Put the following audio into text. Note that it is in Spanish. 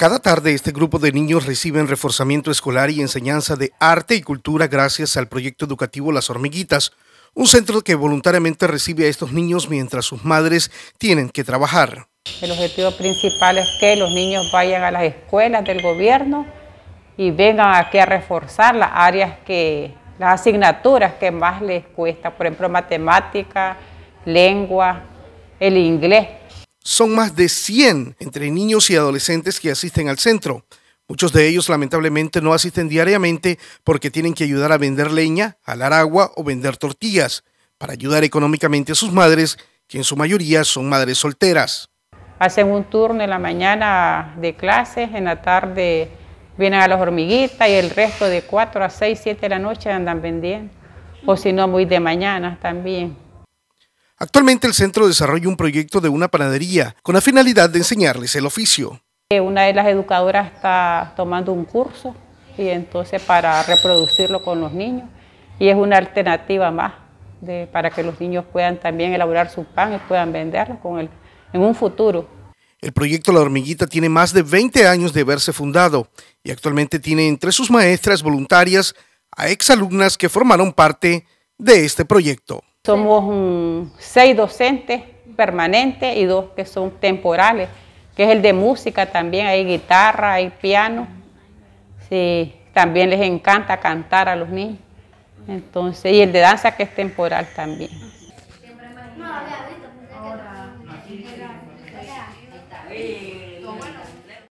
Cada tarde este grupo de niños reciben reforzamiento escolar y enseñanza de arte y cultura gracias al proyecto educativo Las Hormiguitas, un centro que voluntariamente recibe a estos niños mientras sus madres tienen que trabajar. El objetivo principal es que los niños vayan a las escuelas del gobierno y vengan aquí a reforzar las áreas que, las asignaturas que más les cuesta, por ejemplo matemática, lengua, el inglés, son más de 100 entre niños y adolescentes que asisten al centro. Muchos de ellos lamentablemente no asisten diariamente porque tienen que ayudar a vender leña, alar agua o vender tortillas para ayudar económicamente a sus madres, que en su mayoría son madres solteras. Hacen un turno en la mañana de clases, en la tarde vienen a las hormiguitas y el resto de 4 a 6, 7 de la noche andan vendiendo. O si no, muy de mañana también. Actualmente el centro desarrolla un proyecto de una panadería con la finalidad de enseñarles el oficio. Eh, una de las educadoras está tomando un curso y entonces para reproducirlo con los niños y es una alternativa más para que los niños puedan también elaborar su pan y puedan venderlo con en un futuro. El proyecto La Hormiguita tiene más de 20 años de haberse fundado y actualmente tiene entre sus maestras voluntarias a exalumnas que formaron parte de este proyecto. Somos seis docentes permanentes y dos que son temporales, que es el de música también, hay guitarra, hay piano. Sí, también les encanta cantar a los niños. Entonces, y el de danza que es temporal también.